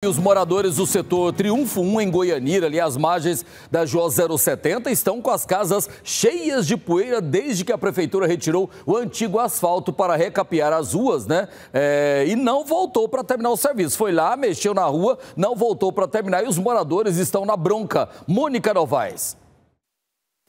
E os moradores do setor Triunfo 1 em Goianira, ali às margens da JO 070, estão com as casas cheias de poeira desde que a prefeitura retirou o antigo asfalto para recapear as ruas, né? É, e não voltou para terminar o serviço. Foi lá, mexeu na rua, não voltou para terminar e os moradores estão na bronca. Mônica Novaes.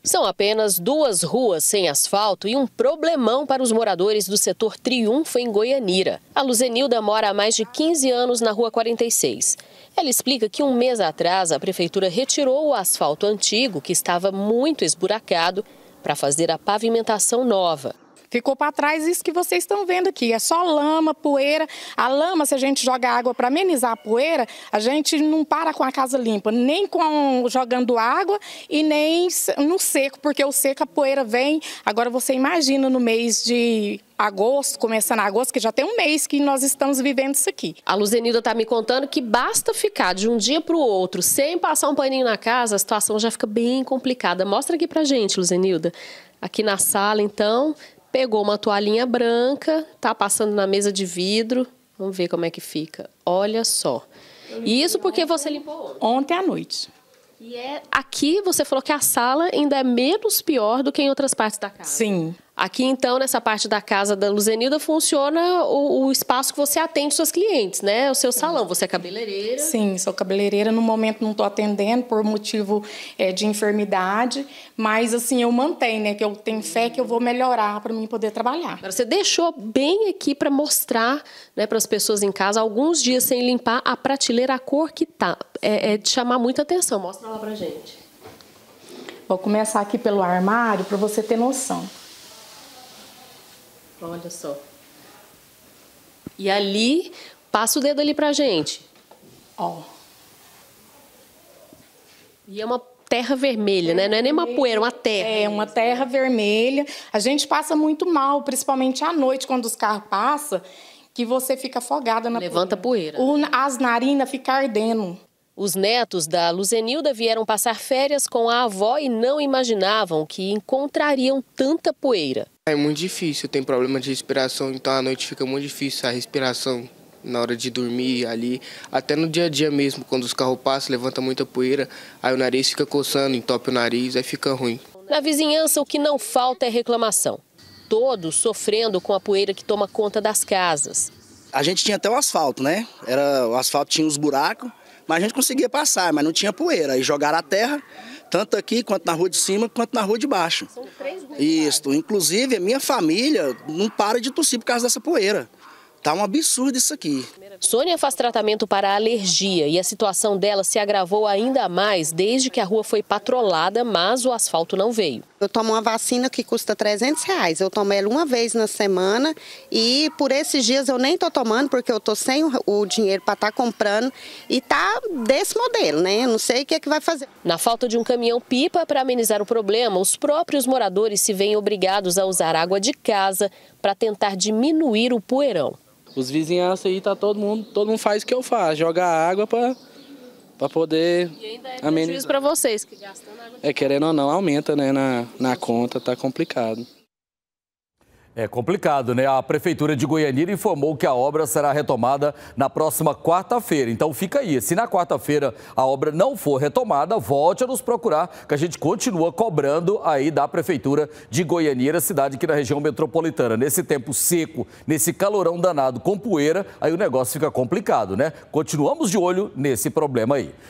São apenas duas ruas sem asfalto e um problemão para os moradores do setor Triunfo em Goianira. A Luzenilda mora há mais de 15 anos na Rua 46. Ela explica que um mês atrás a prefeitura retirou o asfalto antigo, que estava muito esburacado, para fazer a pavimentação nova. Ficou para trás isso que vocês estão vendo aqui. É só lama, poeira. A lama, se a gente joga água para amenizar a poeira, a gente não para com a casa limpa, nem com jogando água e nem no seco, porque o seco a poeira vem. Agora você imagina no mês de agosto, começando agosto, que já tem um mês que nós estamos vivendo isso aqui. A Luzenilda está me contando que basta ficar de um dia para o outro sem passar um paninho na casa, a situação já fica bem complicada. Mostra aqui para gente, Luzenilda. Aqui na sala, então, Pegou uma toalhinha branca, tá passando na mesa de vidro. Vamos ver como é que fica. Olha só. Isso porque você limpou ontem. Ontem à noite. E é, aqui você falou que a sala ainda é menos pior do que em outras partes da casa. Sim. Aqui, então, nessa parte da casa da Luzenilda, funciona o, o espaço que você atende seus clientes, né? O seu salão. Você é cabeleireira? Sim, sou cabeleireira. No momento não estou atendendo por motivo é, de enfermidade, mas assim, eu mantenho, né? Que eu tenho fé que eu vou melhorar para mim poder trabalhar. Você deixou bem aqui para mostrar né, para as pessoas em casa, alguns dias sem limpar, a prateleira, a cor que tá. É, é de chamar muita atenção. Mostra lá para gente. Vou começar aqui pelo armário para você ter noção. Olha só. E ali, passa o dedo ali pra gente. Ó. E é uma terra vermelha, né? Não é nem uma poeira, é uma terra. É, uma terra vermelha. A gente passa muito mal, principalmente à noite, quando os carros passam, que você fica afogada na Levanta poeira. poeira. O, as narinas ficam ardendo. Os netos da Luzenilda vieram passar férias com a avó e não imaginavam que encontrariam tanta poeira. É muito difícil, tem problema de respiração, então à noite fica muito difícil a respiração na hora de dormir ali. Até no dia a dia mesmo, quando os carros passam, levanta muita poeira, aí o nariz fica coçando, entope o nariz, aí fica ruim. Na vizinhança, o que não falta é reclamação. Todos sofrendo com a poeira que toma conta das casas. A gente tinha até o asfalto, né? Era, o asfalto tinha os buracos, mas a gente conseguia passar, mas não tinha poeira. E jogaram a terra, tanto aqui quanto na rua de cima, quanto na rua de baixo. São três é isso. Inclusive, a minha família não para de tossir por causa dessa poeira. Tá um absurdo isso aqui. Sônia faz tratamento para alergia e a situação dela se agravou ainda mais desde que a rua foi patrolada, mas o asfalto não veio. Eu tomo uma vacina que custa 300 reais. Eu tomo ela uma vez na semana e por esses dias eu nem estou tomando porque eu estou sem o dinheiro para estar tá comprando e tá desse modelo, né? Eu não sei o que é que vai fazer. Na falta de um caminhão-pipa para amenizar o problema, os próprios moradores se veem obrigados a usar água de casa para tentar diminuir o poeirão os vizinhanças aí tá todo mundo, todo mundo faz o que eu faço, joga água para para poder e ainda é amenizar. para vocês que gastando água. É querendo ou não aumenta, né, na, na conta, tá complicado. É complicado, né? A Prefeitura de Goianira informou que a obra será retomada na próxima quarta-feira. Então fica aí. Se na quarta-feira a obra não for retomada, volte a nos procurar, que a gente continua cobrando aí da Prefeitura de Goianira, cidade aqui na região metropolitana. Nesse tempo seco, nesse calorão danado com poeira, aí o negócio fica complicado, né? Continuamos de olho nesse problema aí.